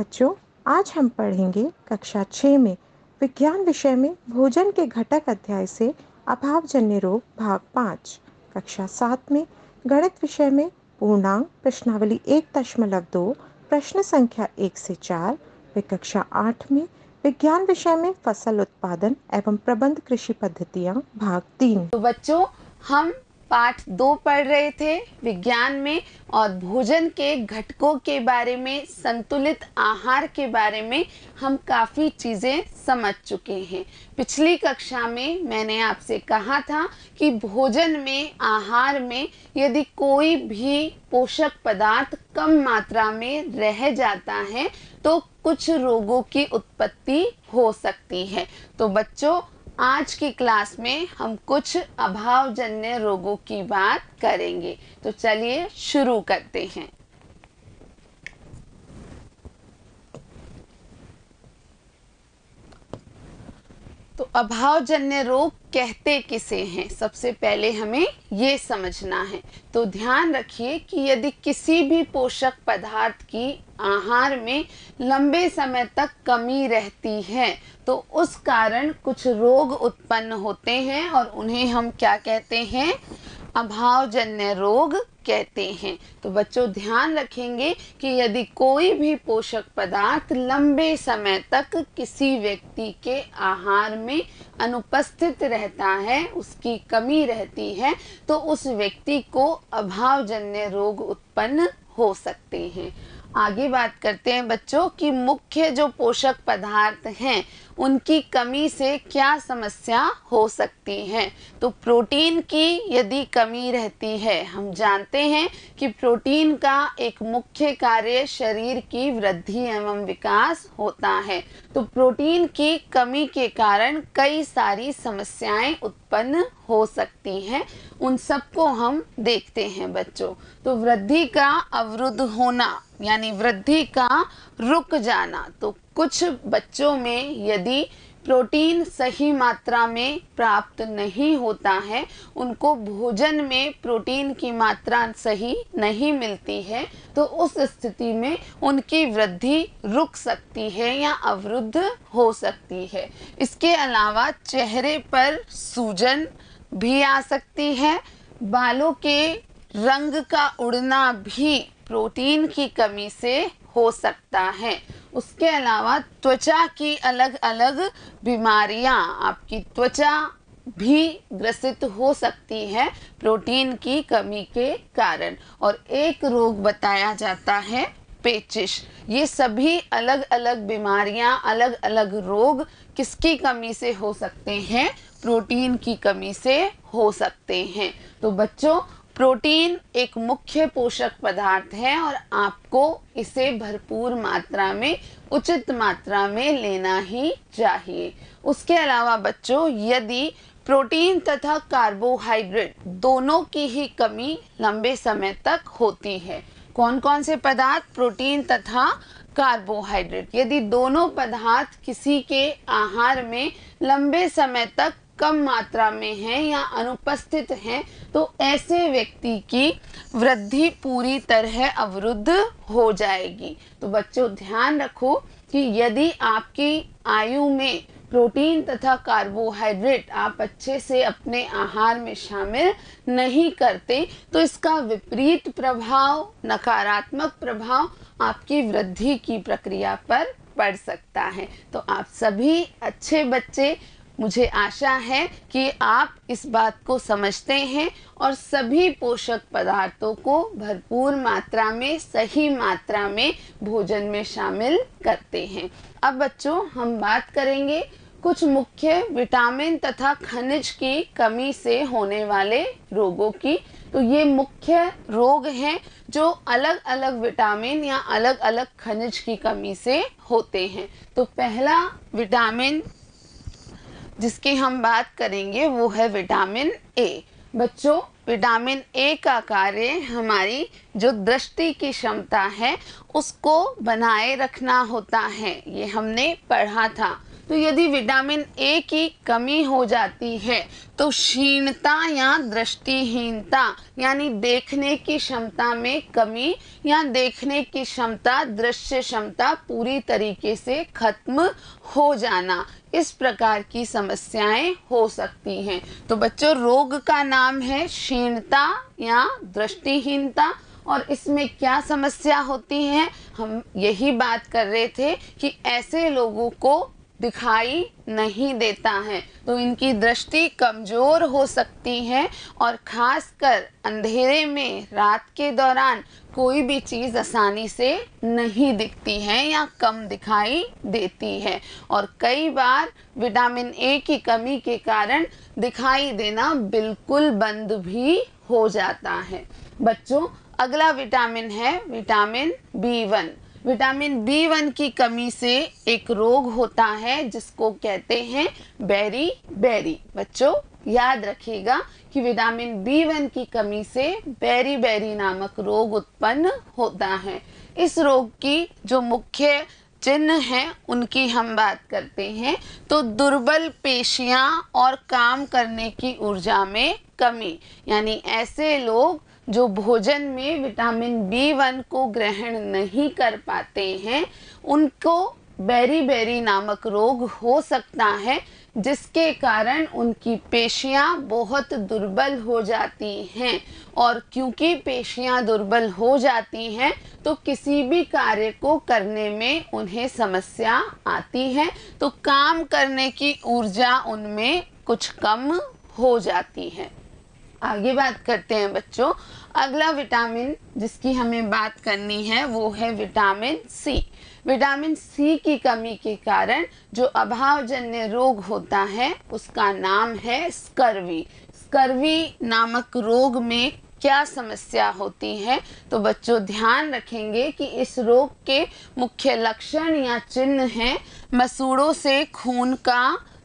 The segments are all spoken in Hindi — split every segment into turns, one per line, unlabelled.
बच्चों आज हम पढ़ेंगे कक्षा छः में विज्ञान विषय में
भोजन के घटक अध्याय से अभावजन्य रोग भाग पाँच कक्षा सात में गणित विषय में पूर्णांग प्रश्नावली एक दशमलव दो प्रश्न संख्या एक से चार व कक्षा आठ में विज्ञान विषय में फसल उत्पादन एवं
प्रबंध कृषि पद्धतियाँ भाग तीन तो बच्चों हम पाठ दो पढ़ रहे थे विज्ञान में और भोजन के घटकों के बारे में संतुलित आहार के बारे में हम काफ़ी चीज़ें समझ चुके हैं पिछली कक्षा में मैंने आपसे कहा था कि भोजन में आहार में यदि कोई भी पोषक पदार्थ कम मात्रा में रह जाता है तो कुछ रोगों की उत्पत्ति हो सकती है तो बच्चों आज की क्लास में हम कुछ अभावजन्य रोगों की बात करेंगे तो चलिए शुरू करते हैं तो अभावजन्य रोग कहते किसे हैं सबसे पहले हमें ये समझना है तो ध्यान रखिए कि यदि किसी भी पोषक पदार्थ की आहार में लंबे समय तक कमी रहती है तो उस कारण कुछ रोग उत्पन्न होते हैं और उन्हें हम क्या कहते हैं अभावजन्य रोग कहते हैं तो बच्चों ध्यान रखेंगे कि यदि कोई भी पोषक पदार्थ लंबे समय तक किसी व्यक्ति के आहार में अनुपस्थित रहता है उसकी कमी रहती है तो उस व्यक्ति को अभावजन्य रोग उत्पन्न हो सकते हैं आगे बात करते हैं बच्चों की मुख्य जो पोषक पदार्थ हैं उनकी कमी से क्या समस्या हो सकती है तो प्रोटीन की यदि कमी रहती है हम जानते हैं कि प्रोटीन का एक मुख्य कार्य शरीर की वृद्धि एवं विकास होता है तो प्रोटीन की कमी के कारण कई सारी समस्याएं उत्पन्न हो सकती हैं उन सबको हम देखते हैं बच्चों तो वृद्धि का अवरुद्ध होना यानी वृद्धि का रुक जाना तो कुछ बच्चों में यदि प्रोटीन सही मात्रा में प्राप्त नहीं होता है उनको भोजन में प्रोटीन की मात्रा सही नहीं मिलती है तो उस स्थिति में उनकी वृद्धि रुक सकती है या अवरुद्ध हो सकती है इसके अलावा चेहरे पर सूजन भी आ सकती है बालों के रंग का उड़ना भी प्रोटीन की कमी से हो सकता है उसके अलावा त्वचा की अलग अलग बीमारियां आपकी त्वचा भी ग्रसित हो सकती है प्रोटीन की कमी के कारण और एक रोग बताया जाता है पेचिश ये सभी अलग अलग बीमारियां अलग अलग रोग किसकी कमी से हो सकते हैं प्रोटीन की कमी से हो सकते हैं तो बच्चों प्रोटीन एक मुख्य पोषक पदार्थ है और आपको इसे भरपूर मात्रा में उचित मात्रा में लेना ही चाहिए उसके अलावा बच्चों यदि प्रोटीन तथा कार्बोहाइड्रेट दोनों की ही कमी लंबे समय तक होती है कौन कौन से पदार्थ प्रोटीन तथा कार्बोहाइड्रेट यदि दोनों पदार्थ किसी के आहार में लंबे समय तक कम मात्रा में है या अनुपस्थित है तो ऐसे व्यक्ति की वृद्धि पूरी तरह अवरुद्ध हो जाएगी तो बच्चों ध्यान रखो कि यदि आपकी आयु में प्रोटीन तथा कार्बोहाइड्रेट आप अच्छे से अपने आहार में शामिल नहीं करते तो इसका विपरीत प्रभाव नकारात्मक प्रभाव आपकी वृद्धि की प्रक्रिया पर पड़ सकता है तो आप सभी अच्छे बच्चे मुझे आशा है कि आप इस बात को समझते हैं और सभी पोषक पदार्थों को भरपूर मात्रा में सही मात्रा में भोजन में शामिल करते हैं अब बच्चों हम बात करेंगे कुछ मुख्य विटामिन तथा खनिज की कमी से होने वाले रोगों की तो ये मुख्य रोग हैं जो अलग अलग विटामिन या अलग अलग खनिज की कमी से होते हैं तो पहला विटामिन जिसकी हम बात करेंगे वो है विटामिन ए बच्चों विटामिन ए का कार्य हमारी जो दृष्टि की क्षमता है उसको बनाए रखना होता है ये हमने पढ़ा था तो यदि विटामिन ए की कमी हो जाती है तो क्षीणता या दृष्टिहीनता यानी देखने की क्षमता में कमी या देखने की क्षमता दृश्य क्षमता पूरी तरीके से खत्म हो जाना इस प्रकार की समस्याएं हो सकती हैं तो बच्चों रोग का नाम है क्षीणता या दृष्टिहीनता और इसमें क्या समस्या होती है हम यही बात कर रहे थे कि ऐसे लोगों को दिखाई नहीं देता है तो इनकी दृष्टि कमज़ोर हो सकती है और ख़ासकर अंधेरे में रात के दौरान कोई भी चीज़ आसानी से नहीं दिखती है या कम दिखाई देती है और कई बार विटामिन ए की कमी के कारण दिखाई देना बिल्कुल बंद भी हो जाता है बच्चों अगला विटामिन है vitamin B one vitamin B one की कमी से एक रोग होता है जिसको कहते हैं बेरी बेरी बच्चों याद रखिएगा कि विटामिन बी वन की कमी से बेरी बेरी नामक रोग उत्पन्न होता है इस रोग की जो मुख्य चिन्ह है उनकी हम बात करते हैं तो दुर्बल पेशियां और काम करने की ऊर्जा में कमी यानी ऐसे लोग जो भोजन में विटामिन बी वन को ग्रहण नहीं कर पाते हैं उनको बेरी बेरी नामक रोग हो सकता है जिसके कारण उनकी पेशियां बहुत दुर्बल हो जाती हैं और क्योंकि पेशियां दुर्बल हो जाती हैं तो किसी भी कार्य को करने में उन्हें समस्या आती है तो काम करने की ऊर्जा उनमें कुछ कम हो जाती है आगे बात करते हैं बच्चों अगला विटामिन जिसकी हमें बात करनी है वो है विटामिन सी विटामिन सी की कमी के कारण जो अभावजन्य रोग होता है उसका नाम है स्कर्वी स्कर्वी नामक रोग में क्या समस्या होती है तो बच्चों ध्यान रखेंगे कि इस रोग के मुख्य लक्षण या चिन्ह हैं मसूड़ों से खून का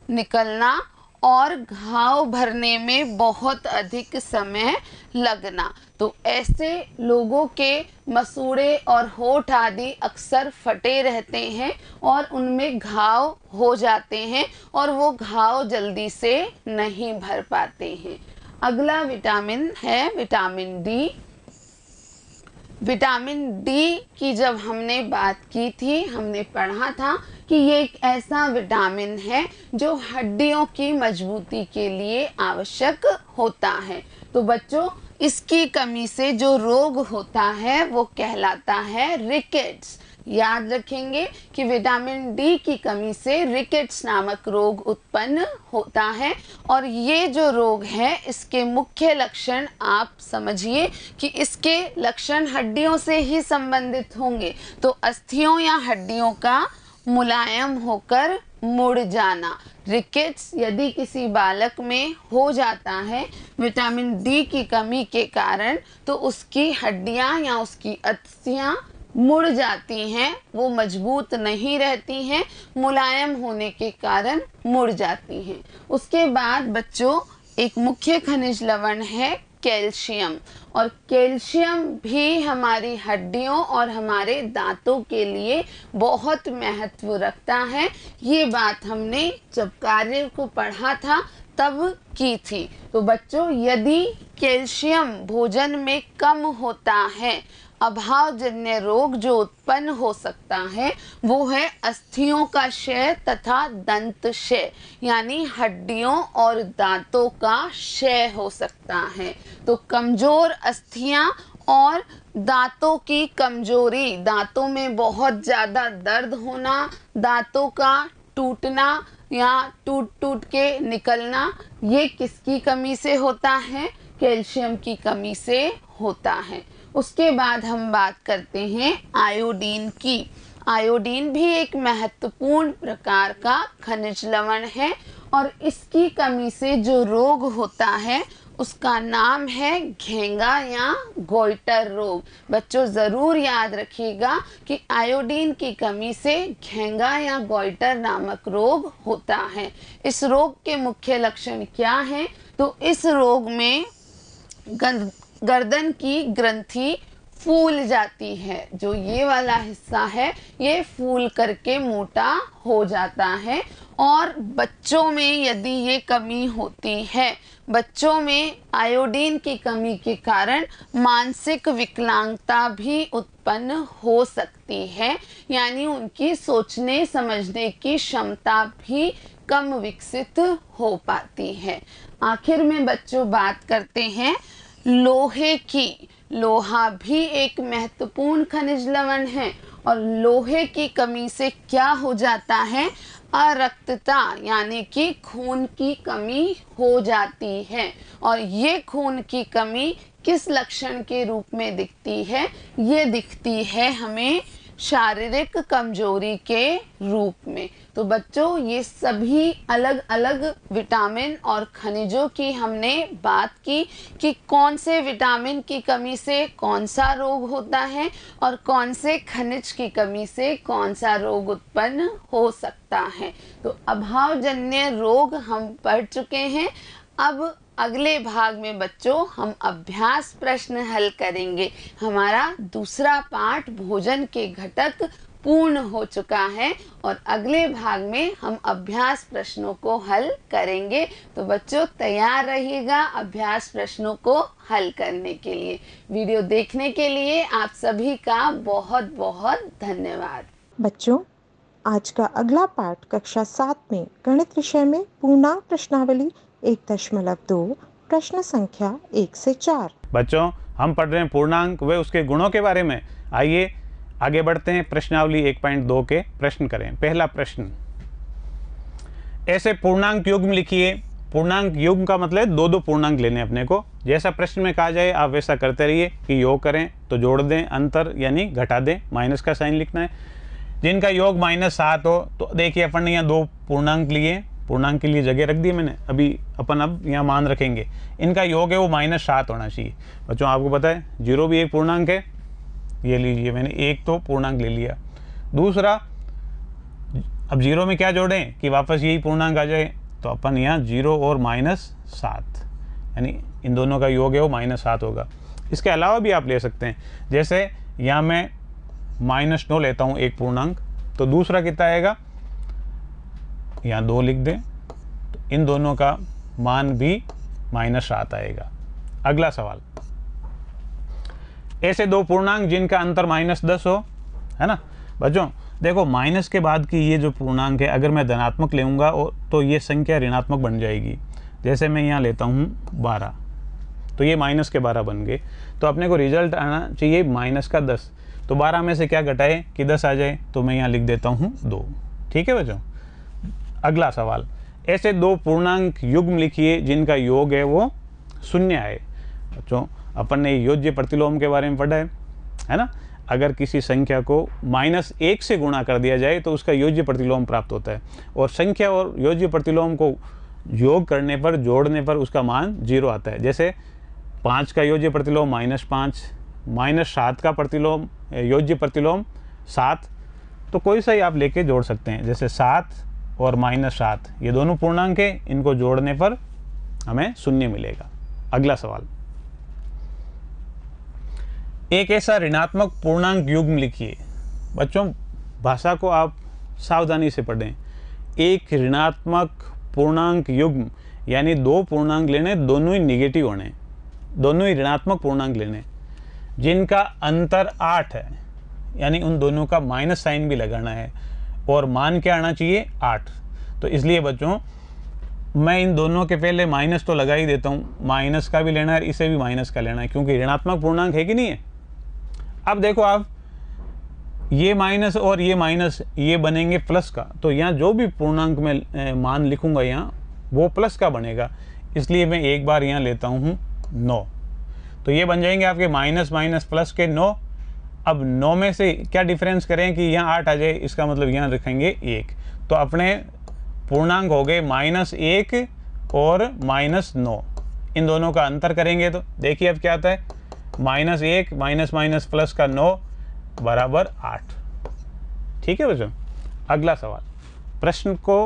निकलना और घाव भरने में बहुत अधिक समय लगना तो ऐसे लोगों के मसूड़े और होठ आदि अक्सर फटे रहते हैं और उनमें घाव हो जाते हैं और वो घाव जल्दी से नहीं भर पाते हैं अगला विटामिन है विटामिन डी विटामिन डी की जब हमने बात की थी हमने पढ़ा था कि ये एक ऐसा विटामिन है जो हड्डियों की मजबूती के लिए आवश्यक होता है तो बच्चों इसकी कमी से जो रोग होता है वो कहलाता है रिकेट्स याद रखेंगे कि विटामिन डी की कमी से रिकेट्स नामक रोग उत्पन्न होता है और ये जो रोग है इसके मुख्य लक्षण आप समझिए कि इसके लक्षण हड्डियों से ही संबंधित होंगे तो अस्थियों या हड्डियों का मुलायम होकर मुड़ जाना रिकेट्स यदि किसी बालक में हो जाता है विटामिन डी की कमी के कारण तो उसकी हड्डियां या उसकी अस्थियां मुड़ जाती हैं वो मजबूत नहीं रहती हैं मुलायम होने के कारण मुड़ जाती हैं उसके बाद बच्चों एक मुख्य खनिज लवण है कैल्शियम और कैल्शियम भी हमारी हड्डियों और हमारे दांतों के लिए बहुत महत्व रखता है ये बात हमने जब कार्य को पढ़ा था तब की थी तो बच्चों यदि कैल्शियम भोजन में कम होता है अभावजन्य रोग जो उत्पन्न हो सकता है वो है अस्थियों का क्षय तथा दंत क्षय यानी हड्डियों और दांतों का क्षय हो सकता है तो कमजोर अस्थियां और दांतों की कमजोरी दांतों में बहुत ज़्यादा दर्द होना दांतों का टूटना या टूट टूट के निकलना ये किसकी कमी से होता है कैल्शियम की कमी से होता है उसके बाद हम बात करते हैं आयोडीन की आयोडीन भी एक महत्वपूर्ण प्रकार का खनिज लवण है और इसकी कमी से जो रोग होता है उसका नाम है घेंगा या गोइटर रोग बच्चों ज़रूर याद रखिएगा कि आयोडीन की कमी से घेंगा या गोइटर नामक रोग होता है इस रोग के मुख्य लक्षण क्या हैं तो इस रोग में गर्दन की ग्रंथि फूल जाती है जो ये वाला हिस्सा है ये फूल करके मोटा हो जाता है और बच्चों में यदि ये कमी होती है बच्चों में आयोडीन की कमी के कारण मानसिक विकलांगता भी उत्पन्न हो सकती है यानी उनकी सोचने समझने की क्षमता भी कम विकसित हो पाती है आखिर में बच्चों बात करते हैं लोहे की लोहा भी एक महत्वपूर्ण खनिज लवण है और लोहे की कमी से क्या हो जाता है अरक्तता यानी कि खून की कमी हो जाती है और ये खून की कमी किस लक्षण के रूप में दिखती है ये दिखती है हमें शारीरिक कमजोरी के रूप में तो बच्चों ये सभी अलग अलग विटामिन और खनिजों की हमने बात की कि कौन से विटामिन की कमी से कौन सा रोग होता है और कौन से खनिज की कमी से कौन सा रोग उत्पन्न हो सकता है तो अभावजन्य रोग हम पढ़ चुके हैं अब अगले भाग में बच्चों हम अभ्यास प्रश्न हल करेंगे हमारा दूसरा पाठ भोजन के घटक पूर्ण हो चुका है और अगले भाग में हम अभ्यास प्रश्नों को हल करेंगे तो बच्चों तैयार रहिएगा अभ्यास प्रश्नों को हल करने के लिए वीडियो देखने के लिए आप सभी का बहुत बहुत धन्यवाद
बच्चों आज का अगला पाठ कक्षा सात में गणित विषय में पूर्णांक प्रश्नावली एक दशमलव दो प्रश्न संख्या एक से चार
बच्चों हम पढ़ रहे हैं पूर्णांक व उसके गुणों के बारे में आइए आगे बढ़ते हैं प्रश्नावली एक पॉइंट दो के प्रश्न करें पहला प्रश्न ऐसे पूर्णांक युग्म लिखिए पूर्णांक युग्म का मतलब दो दो पूर्णांक लेने अपने को जैसा प्रश्न में कहा जाए आप वैसा करते रहिए कि योग करें तो जोड़ दें अंतर यानी घटा दें माइनस का साइन लिखना है जिनका योग माइनस सात हो तो देखिए अपन ने यहाँ दो पूर्णांक लिए पूर्णांक के लिए जगह रख दी मैंने अभी अपन अब यहाँ मान रखेंगे इनका योग है वो माइनस सात होना चाहिए बच्चों आपको पता है जीरो भी एक पूर्णांक है ये लीजिए मैंने एक तो पूर्णांक ले लिया दूसरा अब जीरो में क्या जोड़ें कि वापस यही पूर्णांक आ जाए तो अपन यहाँ जीरो और माइनस सात यानी इन दोनों का योग है वो माइनस सात होगा इसके अलावा भी आप ले सकते हैं जैसे यहाँ मैं माइनस नौ लेता हूँ एक पूर्णांक तो दूसरा कितना आएगा यहाँ दो लिख दें तो इन दोनों का मान भी माइनस सात आएगा अगला सवाल ऐसे दो पूर्णांक जिनका अंतर माइनस दस हो है ना बच्चों देखो माइनस के बाद की ये जो पूर्णांक है अगर मैं धनात्मक लेऊंगा तो ये संख्या ऋणात्मक बन जाएगी जैसे मैं यहाँ लेता हूँ बारह तो ये माइनस के बारह बन गए तो अपने को रिजल्ट आना चाहिए माइनस का दस तो बारह में से क्या घटाए कि दस आ जाए तो मैं यहाँ लिख देता हूँ दो ठीक है बच्चों अगला सवाल ऐसे दो पूर्णांक युग्म लिखिए जिनका योग है वो शून्य है बच्चों अपन ने योज्य प्रतिलोम के बारे में पढ़ा है है ना अगर किसी संख्या को माइनस एक से गुणा कर दिया जाए तो उसका योज्य प्रतिलोम प्राप्त होता है और संख्या और योज्य प्रतिलोम को योग करने पर जोड़ने पर उसका मान जीरो आता है जैसे पाँच का योज्य प्रतिलोम माइनस पाँच माइनस सात का प्रतिलोम योज्य प्रतिलोम सात तो कोई सा ही आप लेके जोड़ सकते हैं जैसे सात और माइनस सात ये दोनों पूर्णांक है इनको जोड़ने पर हमें शून्य मिलेगा अगला सवाल एक ऐसा ऋणात्मक पूर्णांक युग्म लिखिए बच्चों भाषा को आप सावधानी से पढ़ें एक ऋणात्मक पूर्णांक युग्म यानी दो पूर्णांक लेने दोनों ही निगेटिव होने दोनों ही ऋणात्मक पूर्णांक लेने जिनका अंतर आठ है यानी उन दोनों का माइनस साइन भी लगाना है और मान क्या आना चाहिए आठ तो इसलिए बच्चों मैं इन दोनों के पहले माइनस तो लगा ही देता हूँ माइनस का भी लेना है इसे भी माइनस का लेना है क्योंकि ऋणात्मक पूर्णांक है कि नहीं है अब देखो आप ये माइनस और ये माइनस ये बनेंगे प्लस का तो यहाँ जो भी पूर्णांक में मान लिखूंगा यहाँ वो प्लस का बनेगा इसलिए मैं एक बार यहाँ लेता हूँ नौ तो ये बन जाएंगे आपके माइनस माइनस प्लस के नौ अब नौ में से क्या डिफरेंस करें कि यहाँ आठ आ जाए इसका मतलब यहाँ रखेंगे एक तो अपने पूर्णांक हो गए माइनस एक और माइनस नौ इन दोनों का अंतर करेंगे तो देखिए अब क्या आता है माइनस एक माइनस माइनस प्लस का नौ बराबर आठ ठीक है बच्चों अगला सवाल प्रश्न को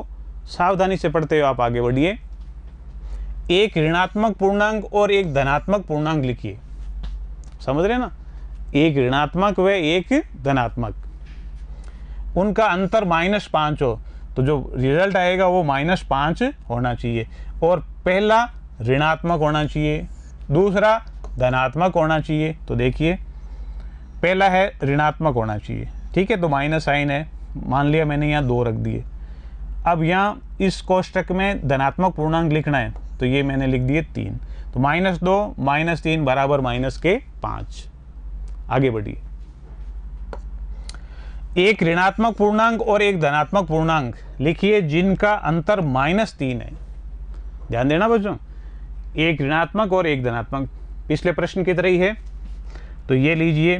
सावधानी से पढ़ते हुए आप आगे बढ़िए एक ऋणात्मक पूर्णांक और एक धनात्मक पूर्णांक लिखिए समझ रहे ना एक ऋणात्मक व एक धनात्मक उनका अंतर माइनस पाँच हो तो जो रिजल्ट आएगा वो माइनस पाँच होना चाहिए और पहला ऋणात्मक होना चाहिए दूसरा धनात्मक होना चाहिए तो देखिए पहला है ऋणात्मक होना चाहिए ठीक है तो माइनस साइन है मान लिया मैंने यहाँ दो रख दिए अब यहाँ इस कोष्टक में धनात्मक पूर्णांक लिखना है तो ये मैंने लिख दिए तीन तो माइनस दो माइनस तीन बराबर माइनस के पाँच आगे बढ़िए एक ऋणात्मक पूर्णांक और एक धनात्मक पूर्णांक लिखिए जिनका अंतर माइनस तीन है ध्यान देना बच्चों एक ऋणात्मक और एक धनात्मक पिछले प्रश्न की तरह ही है तो ये लीजिए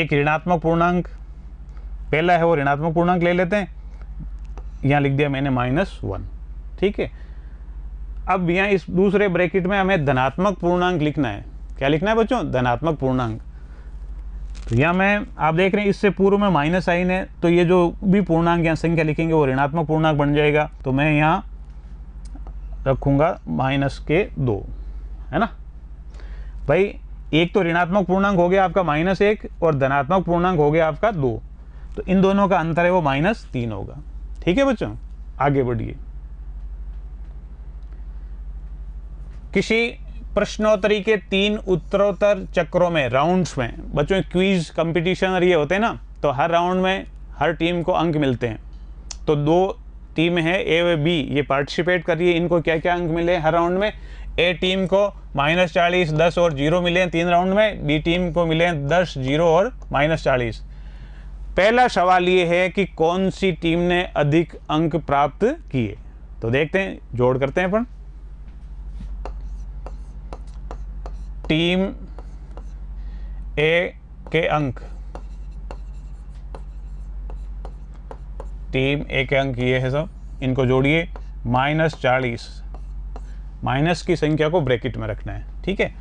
एक ऋणात्मक पूर्णांक पहला है वो ऋणात्मक पूर्णांक ले लेते हैं यहां लिख दिया मैंने माइनस वन ठीक है अब यहां इस दूसरे ब्रैकेट में हमें धनात्मक पूर्णांक लिखना है क्या लिखना है बच्चों धनात्मक पूर्णांक तो यहाँ मैं आप देख रहे हैं इससे पूर्व में माइनस साइन है तो ये जो भी पूर्णांक यहाँ संख्या लिखेंगे वो ऋणात्मक पूर्णांक बन जाएगा तो मैं यहाँ रखूँगा माइनस के दो है ना भाई एक तो ऋणात्मक पूर्णांक हो गया आपका माइनस एक और धनात्मक पूर्णांक हो गया आपका दो तो इन दोनों का अंतर है वो माइनस तीन होगा ठीक है बच्चों आगे बढ़िए किसी प्रश्नोत्तरी के तीन उत्तरोत्तर चक्रों में राउंड्स में बच्चों क्वीज कंपटीशन और ये होते हैं ना तो हर राउंड में हर टीम को अंक मिलते हैं तो दो टीम है ए व बी ये पार्टिसिपेट कर रही है इनको क्या क्या अंक मिले हर राउंड में ए टीम को माइनस चालीस दस और जीरो मिले हैं तीन राउंड में बी टीम को मिले हैं दस जीरो और माइनस चालीस पहला सवाल ये है कि कौन सी टीम ने अधिक अंक प्राप्त किए तो देखते हैं जोड़ करते हैं अपन टीम ए के अंक टीम ए के अंक ये है सब इनको जोड़िए माइनस चालीस माइनस की संख्या को ब्रैकेट में रखना है ठीक है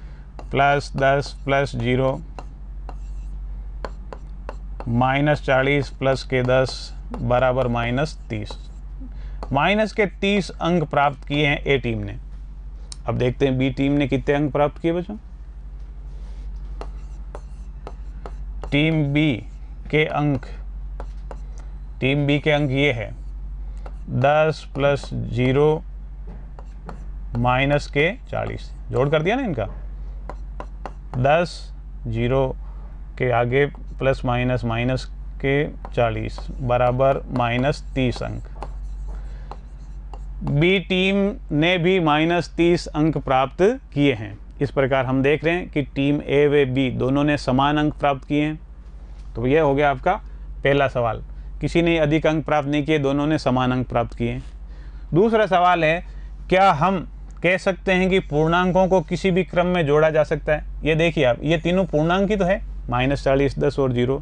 प्लस दस प्लस जीरो माइनस चालीस प्लस के दस बराबर माइनस तीस माइनस के तीस अंक प्राप्त किए हैं ए टीम ने अब देखते हैं बी टीम ने कितने अंक प्राप्त किए बच्चों टीम बी के अंक टीम बी के अंक ये है दस प्लस जीरो माइनस के चालीस जोड़ कर दिया ना इनका दस जीरो के आगे प्लस माइनस माइनस के चालीस बराबर माइनस तीस अंक बी टीम ने भी माइनस तीस अंक प्राप्त किए हैं इस प्रकार हम देख रहे हैं कि टीम ए व बी दोनों ने समान अंक प्राप्त किए हैं तो यह हो गया आपका पहला सवाल किसी ने अधिक अंक प्राप्त नहीं किए दोनों ने समान अंक प्राप्त किए दूसरा सवाल है क्या हम कह सकते हैं कि पूर्णांकों को किसी भी क्रम में जोड़ा जा सकता है ये देखिए आप ये तीनों पूर्णांक ही तो है माइनस चालीस दस और जीरो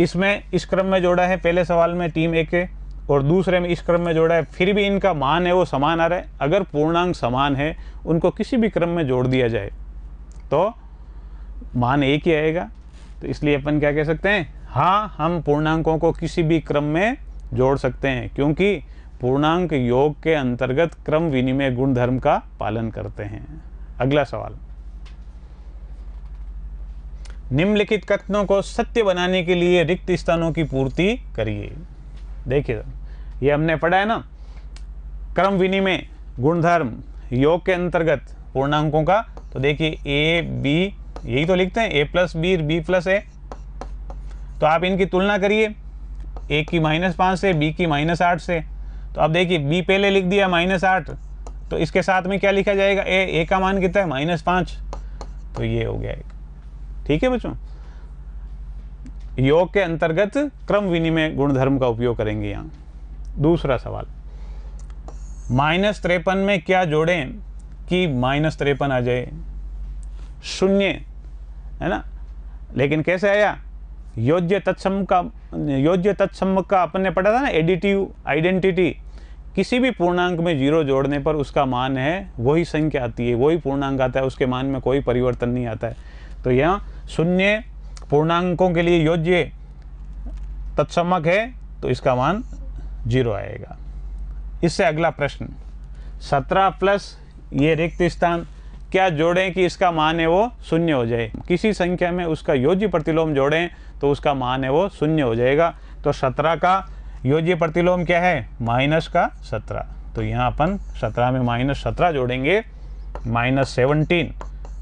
इसमें इस क्रम में जोड़ा है पहले सवाल में टीम ए के और दूसरे में इस क्रम में जोड़ा है फिर भी इनका मान है वो समान आ रहा है अगर पूर्णांक समान है उनको किसी भी क्रम में जोड़ दिया जाए तो मान एक ही आएगा तो इसलिए अपन क्या कह सकते हैं हाँ हम पूर्णांकों को किसी भी क्रम में जोड़ सकते हैं क्योंकि पूर्णांक योग के अंतर्गत क्रम विनिमय गुणधर्म का पालन करते हैं अगला सवाल निम्नलिखित कथनों को सत्य बनाने के लिए रिक्त स्थानों की पूर्ति करिए देखिए ये हमने पढ़ा है ना क्रम विनिमय गुणधर्म योग के अंतर्गत पूर्णांकों का तो देखिए ए बी यही तो लिखते हैं A plus B B plus A तो आप इनकी तुलना करिए ए की माइनस पाँच से बी की माइनस आठ से तो अब देखिए बी पहले लिख दिया माइनस आठ तो इसके साथ में क्या लिखा जाएगा ए ए का मान कितना है माइनस पाँच तो ये हो गया ठीक है बच्चों योग के अंतर्गत क्रम विनिमय गुणधर्म का उपयोग करेंगे यहाँ दूसरा सवाल माइनस त्रेपन में क्या जोड़ें कि माइनस त्रेपन आ जाए शून्य है ना लेकिन कैसे आया योज्य तत्सम का योज्य तत्सम का अपन ने पढ़ा था ना एडिटिव आइडेंटिटी किसी भी पूर्णांक में जीरो जोड़ने पर उसका मान है वही संख्या आती है वही पूर्णांक आता है उसके मान में कोई परिवर्तन नहीं आता है तो यहाँ शून्य पूर्णांकों के लिए योज्य तत्समक है तो इसका मान जीरो आएगा इससे अगला प्रश्न सत्रह प्लस ये रिक्त स्थान क्या जोड़ें कि इसका मान है वो शून्य हो जाए किसी संख्या में उसका योज्य प्रतिलोम जोड़ें तो उसका मान है वो शून्य हो जाएगा तो सत्रह का योज्य प्रतिलोम क्या है माइनस का सत्रह तो यहाँ अपन सत्रह में माइनस सत्रह जोड़ेंगे माइनस सेवनटीन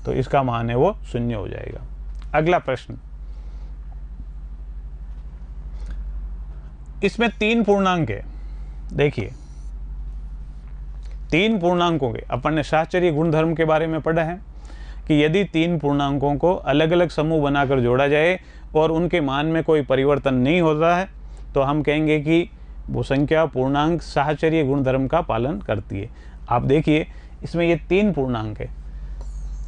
तो इसका मान है वो शून्य हो जाएगा अगला प्रश्न इसमें तीन पूर्णांक है देखिए तीन पूर्णांकों के अपन ने साहचर्य गुणधर्म के बारे में पढ़ा है कि यदि तीन पूर्णांकों को अलग अलग समूह बनाकर जोड़ा जाए और उनके मान में कोई परिवर्तन नहीं होता है तो हम कहेंगे कि वो संख्या पूर्णांक साहचर्य गुणधर्म का पालन करती है आप देखिए इसमें ये तीन पूर्णांक है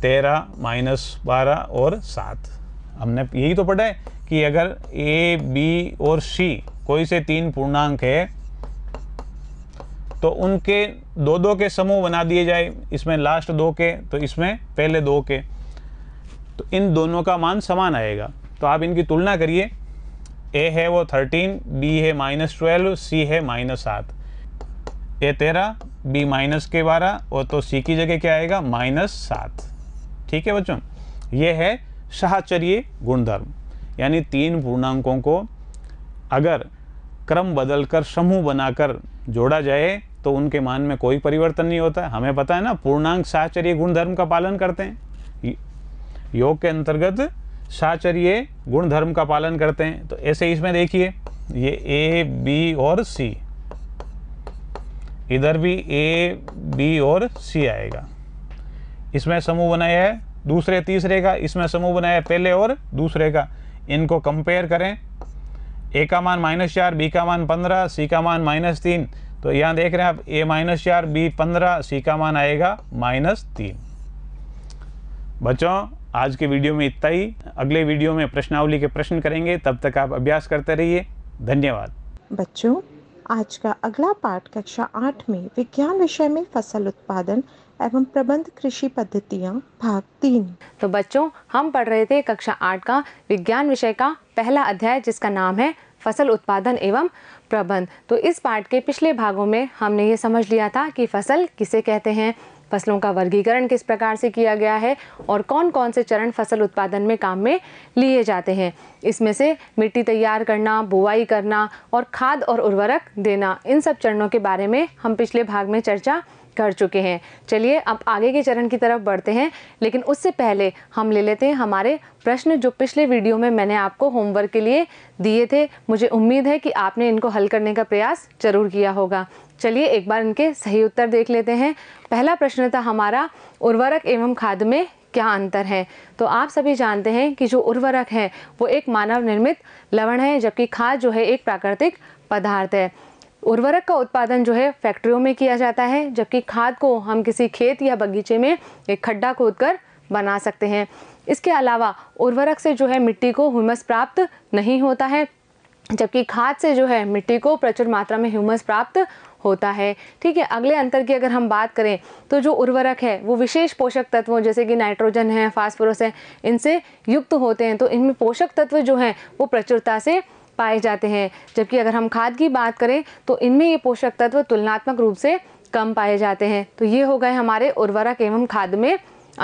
तेरह माइनस बारह और सात हमने यही तो पढ़ा है कि अगर ए बी और सी कोई से तीन पूर्णांक है तो उनके दो दो के समूह बना दिए जाए इसमें लास्ट दो के तो इसमें पहले दो के तो इन दोनों का मान समान आएगा तो आप इनकी तुलना करिए ए है वो थर्टीन बी है माइनस ट्वेल्व सी है माइनस सात ए तेरह बी माइनस के बारह और तो सी की जगह क्या आएगा माइनस सात ठीक है बच्चों ये है सहचर्य गुणधर्म यानी तीन पूर्णांकों को अगर क्रम बदलकर समूह बनाकर जोड़ा जाए तो उनके मान में कोई परिवर्तन नहीं होता हमें पता है ना पूर्णांक साहचर्य गुणधर्म का पालन करते हैं योग के अंतर्गत साचर्य गुणधर्म का पालन करते हैं तो ऐसे इसमें देखिए ये ए बी और सी इधर भी ए बी और सी आएगा इसमें समूह बनाया है दूसरे तीसरे का इसमें समूह बनाया है पहले और दूसरे का इनको कंपेयर करें ए का मान माइनस चार बी का मान पंद्रह सी का मान माइनस तीन तो यहाँ देख रहे हैं आप ए माइनस चार बी पंद्रह सी का मान आएगा माइनस तीन बच्चों आज के वीडियो में इतना ही अगले वीडियो में प्रश्नावली के प्रश्न करेंगे तब तक आप अभ्यास करते रहिए धन्यवाद
बच्चों आज का अगला पाठ कक्षा आठ में विज्ञान विषय में
फसल उत्पादन एवं प्रबंध कृषि पद्धतियाँ भाग तीन तो बच्चों हम पढ़ रहे थे कक्षा आठ का विज्ञान विषय का पहला अध्याय जिसका नाम है फसल उत्पादन एवं प्रबंध तो इस पाठ के पिछले भागों में हमने ये समझ लिया था कि फसल किसे कहते हैं फसलों का वर्गीकरण किस प्रकार से किया गया है और कौन कौन से चरण फसल उत्पादन में काम में लिए जाते हैं इसमें से मिट्टी तैयार करना बुआई करना और खाद और उर्वरक देना इन सब चरणों के बारे में हम पिछले भाग में चर्चा कर चुके हैं चलिए अब आगे के चरण की तरफ बढ़ते हैं लेकिन उससे पहले हम ले लेते हैं हमारे प्रश्न जो पिछले वीडियो में मैंने आपको होमवर्क के लिए दिए थे मुझे उम्मीद है कि आपने इनको हल करने का प्रयास जरूर किया होगा चलिए एक बार इनके सही उत्तर देख लेते हैं पहला प्रश्न था हमारा उर्वरक एवं खाद में क्या अंतर है तो आप सभी जानते हैं कि जो उर्वरक है वो एक मानव निर्मित लवण है जबकि खाद जो है एक प्राकृतिक पदार्थ है उर्वरक का उत्पादन जो है फैक्ट्रियों में किया जाता है जबकि खाद को हम किसी खेत या बगीचे में एक खड्डा खोद बना सकते हैं इसके अलावा उर्वरक से जो है मिट्टी को ह्यूमस प्राप्त नहीं होता है जबकि खाद से जो है मिट्टी को प्रचुर मात्रा में ह्यूमस प्राप्त होता है ठीक है अगले अंतर की अगर हम बात करें तो जो उर्वरक है वो विशेष पोषक तत्वों जैसे कि नाइट्रोजन है फास्फोरस है इनसे युक्त होते हैं तो इनमें पोषक तत्व जो हैं वो प्रचुरता से पाए जाते हैं जबकि अगर हम खाद की बात करें तो इनमें ये पोषक तत्व तुलनात्मक रूप से कम पाए जाते हैं तो ये हो गए हमारे उर्वरक एवं खाद में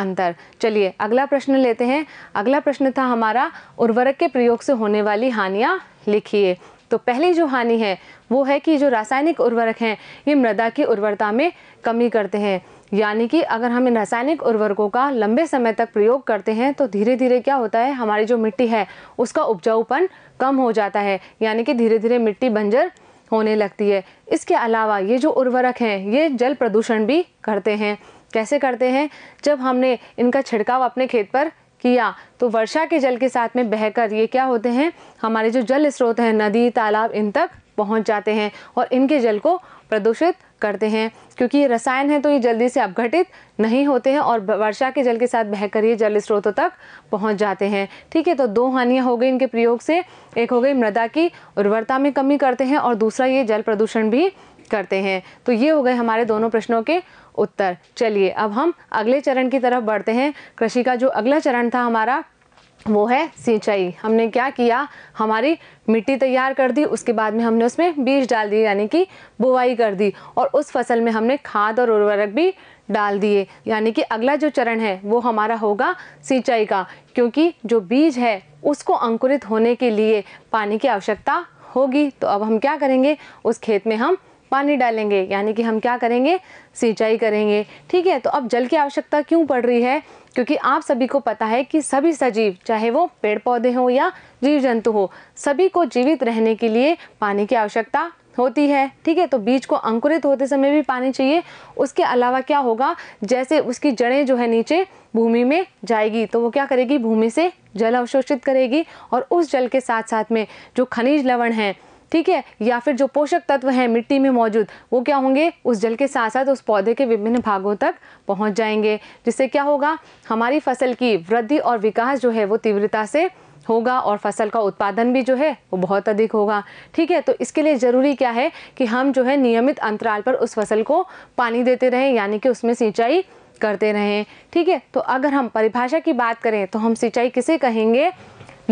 अंतर चलिए अगला प्रश्न लेते हैं अगला प्रश्न था हमारा उर्वरक के प्रयोग से होने वाली हानियाँ लिखिए तो पहली जो हानि है वो है कि जो रासायनिक उर्वरक हैं ये मृदा की उर्वरता में कमी करते हैं यानी कि अगर हम इन रासायनिक उर्वरकों का लंबे समय तक प्रयोग करते हैं तो धीरे धीरे क्या होता है हमारी जो मिट्टी है उसका उपजाऊपन कम हो जाता है यानी कि धीरे धीरे मिट्टी बंजर होने लगती है इसके अलावा ये जो उर्वरक हैं ये जल प्रदूषण भी करते हैं कैसे करते हैं जब हमने इनका छिड़काव अपने खेत पर किया तो वर्षा के जल के साथ में बहकर ये क्या होते हैं हमारे जो जल स्रोत हैं नदी तालाब इन तक पहुंच जाते हैं और इनके जल को प्रदूषित करते हैं क्योंकि ये रसायन है तो ये जल्दी से अपघटित नहीं होते हैं और वर्षा के जल के साथ बहकर ये जल स्रोतों तक पहुंच जाते हैं ठीक है तो दो हानियां हो गई इनके प्रयोग से एक हो गई मृदा की उर्वरता में कमी करते हैं और दूसरा ये जल प्रदूषण भी करते हैं तो ये हो गए हमारे दोनों प्रश्नों के उत्तर चलिए अब हम अगले चरण की तरफ बढ़ते हैं कृषि का जो अगला चरण था हमारा वो है सिंचाई हमने क्या किया हमारी मिट्टी तैयार कर दी उसके बाद में हमने उसमें बीज डाल दिए यानी कि बुवाई कर दी और उस फसल में हमने खाद और उर्वरक भी डाल दिए यानी कि अगला जो चरण है वो हमारा होगा सिंचाई का क्योंकि जो बीज है उसको अंकुरित होने के लिए पानी की आवश्यकता होगी तो अब हम क्या करेंगे उस खेत में हम पानी डालेंगे यानी कि हम क्या करेंगे सिंचाई करेंगे ठीक है तो अब जल की आवश्यकता क्यों पड़ रही है क्योंकि आप सभी को पता है कि सभी सजीव चाहे वो पेड़ पौधे हों या जीव जंतु हो सभी को जीवित रहने के लिए पानी की आवश्यकता होती है ठीक है तो बीज को अंकुरित होते समय भी पानी चाहिए उसके अलावा क्या होगा जैसे उसकी जड़ें जो है नीचे भूमि में जाएगी तो वो क्या करेगी भूमि से जल अवशोषित करेगी और उस जल के साथ साथ में जो खनिज लवण हैं ठीक है या फिर जो पोषक तत्व हैं मिट्टी में मौजूद वो क्या होंगे उस जल के साथ साथ उस पौधे के विभिन्न भागों तक पहुँच जाएंगे जिससे क्या होगा हमारी फसल की वृद्धि और विकास जो है वो तीव्रता से होगा और फसल का उत्पादन भी जो है वो बहुत अधिक होगा ठीक है तो इसके लिए ज़रूरी क्या है कि हम जो है नियमित अंतराल पर उस फसल को पानी देते रहें यानी कि उसमें सिंचाई करते रहें ठीक है तो अगर हम परिभाषा की बात करें तो हम सिंचाई किसे कहेंगे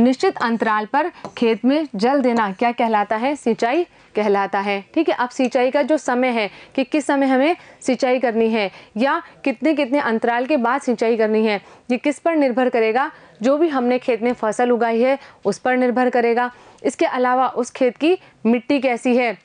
निश्चित अंतराल पर खेत में जल देना क्या कहलाता है सिंचाई कहलाता है ठीक है अब सिंचाई का जो समय है कि किस समय हमें सिंचाई करनी है या कितने कितने अंतराल के बाद सिंचाई करनी है ये किस पर निर्भर करेगा जो भी हमने खेत में फसल उगाई है उस पर निर्भर करेगा इसके अलावा उस खेत की मिट्टी कैसी है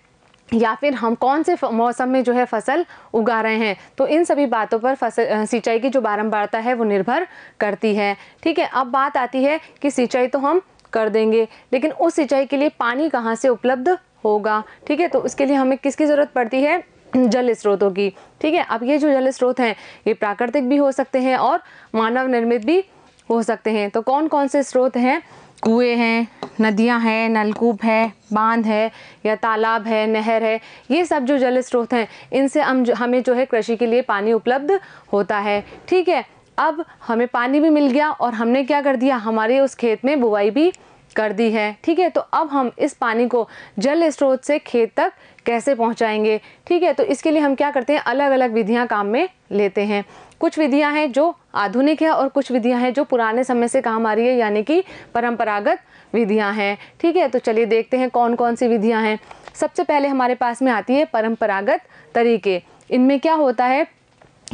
या फिर हम कौन से मौसम में जो है फसल उगा रहे हैं तो इन सभी बातों पर फसल सिंचाई की जो बारंबारता है वो निर्भर करती है ठीक है अब बात आती है कि सिंचाई तो हम कर देंगे लेकिन उस सिंचाई के लिए पानी कहाँ से उपलब्ध होगा ठीक है तो उसके लिए हमें किसकी ज़रूरत पड़ती है जल स्रोतों की ठीक है अब ये जो जल स्रोत हैं ये प्राकृतिक भी हो सकते हैं और मानव निर्मित भी हो सकते हैं तो कौन कौन से स्रोत हैं कुएँ हैं नदियाँ हैं नलकूप है बांध है या तालाब है नहर है ये सब जो जल स्रोत हैं इनसे हम हमें जो है कृषि के लिए पानी उपलब्ध होता है ठीक है अब हमें पानी भी मिल गया और हमने क्या कर दिया हमारे उस खेत में बुआई भी कर दी है ठीक है तो अब हम इस पानी को जल स्रोत से खेत तक कैसे पहुंचाएंगे ठीक है तो इसके लिए हम क्या करते हैं अलग अलग विधियां काम में लेते हैं कुछ विधियां हैं जो आधुनिक है और कुछ विधियां हैं जो पुराने समय से काम आ रही है यानी कि परंपरागत विधियां हैं ठीक है तो चलिए देखते हैं कौन कौन सी विधियां हैं सबसे पहले हमारे पास में आती है परंपरागत तरीके इनमें क्या होता है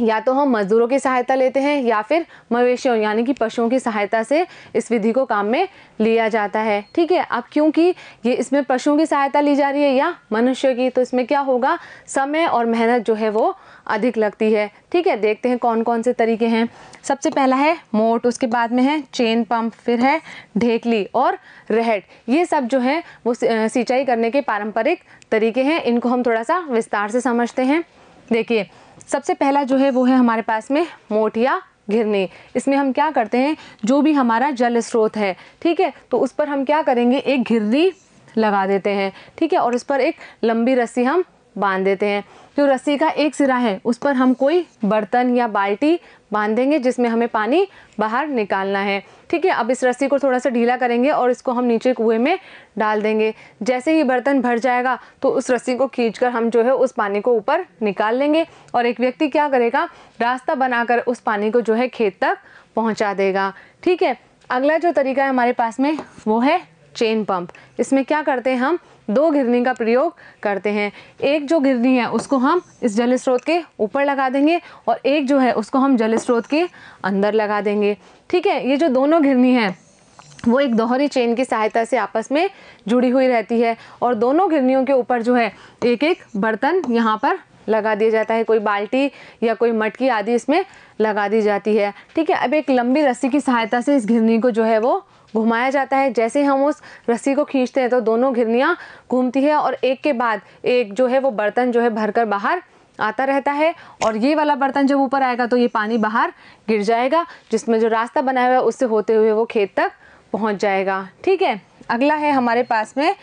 या तो हम मज़दूरों की सहायता लेते हैं या फिर मवेशियों यानी कि पशुओं की सहायता से इस विधि को काम में लिया जाता है ठीक है अब क्योंकि ये इसमें पशुओं की सहायता ली जा रही है या मनुष्य की तो इसमें क्या होगा समय और मेहनत जो है वो अधिक लगती है ठीक है देखते हैं कौन कौन से तरीके हैं सबसे पहला है मोट उसके बाद में है चेन पंप फिर है ढेकली और रहट ये सब जो है वो सिंचाई करने के पारंपरिक तरीके हैं इनको हम थोड़ा सा विस्तार से समझते हैं देखिए सबसे पहला जो है वो है हमारे पास में मोट या घिरने इसमें हम क्या करते हैं जो भी हमारा जल स्रोत है ठीक है तो उस पर हम क्या करेंगे एक घिरनी लगा देते हैं ठीक है और उस पर एक लंबी रस्सी हम बांध देते हैं जो रस्सी का एक सिरा है उस पर हम कोई बर्तन या बाल्टी बांध देंगे जिसमें हमें पानी बाहर निकालना है ठीक है अब इस रस्सी को थोड़ा सा ढीला करेंगे और इसको हम नीचे कुएँ में डाल देंगे जैसे ही बर्तन भर जाएगा तो उस रस्सी को खींच हम जो है उस पानी को ऊपर निकाल लेंगे और एक व्यक्ति क्या करेगा रास्ता बनाकर उस पानी को जो है खेत तक पहुँचा देगा ठीक है अगला जो तरीका है हमारे पास में वो है चेन पंप इसमें क्या करते हैं हम दो घिरनी का प्रयोग करते हैं एक जो घिरनी है उसको हम इस जल स्रोत के ऊपर लगा देंगे और एक जो है उसको हम जल स्रोत के अंदर लगा देंगे ठीक है ये जो दोनों घिरनी है वो एक दोहरी चेन की सहायता से आपस में जुड़ी हुई रहती है और दोनों घिरनियों के ऊपर जो है एक एक बर्तन यहाँ पर लगा दिया जाता है कोई बाल्टी या कोई मटकी आदि इसमें लगा दी जाती है ठीक है अब एक लंबी रस्सी की सहायता से इस घिरनी को जो है वो घुमाया जाता है जैसे हम उस रस्सी को खींचते हैं तो दोनों घिरनियाँ घूमती है और एक के बाद एक जो है वो बर्तन जो है भरकर बाहर आता रहता है और ये वाला बर्तन जब ऊपर आएगा तो ये पानी बाहर गिर जाएगा जिसमें जो रास्ता बनाया हुआ है उससे होते हुए वो खेत तक पहुँच जाएगा ठीक है अगला है हमारे पास में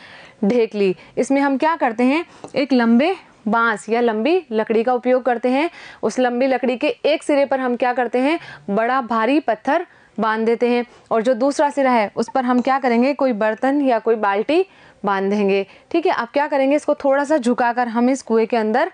ढेकली इसमें हम क्या करते हैं एक लंबे बांस या लंबी लकड़ी का उपयोग करते हैं उस लंबी लकड़ी के एक सिरे पर हम क्या करते हैं बड़ा भारी पत्थर बांध देते हैं और जो दूसरा सिरा है उस पर हम क्या करेंगे कोई बर्तन या कोई बाल्टी बांधेंगे ठीक है अब क्या करेंगे इसको थोड़ा सा झुकाकर हम इस कुएँ के अंदर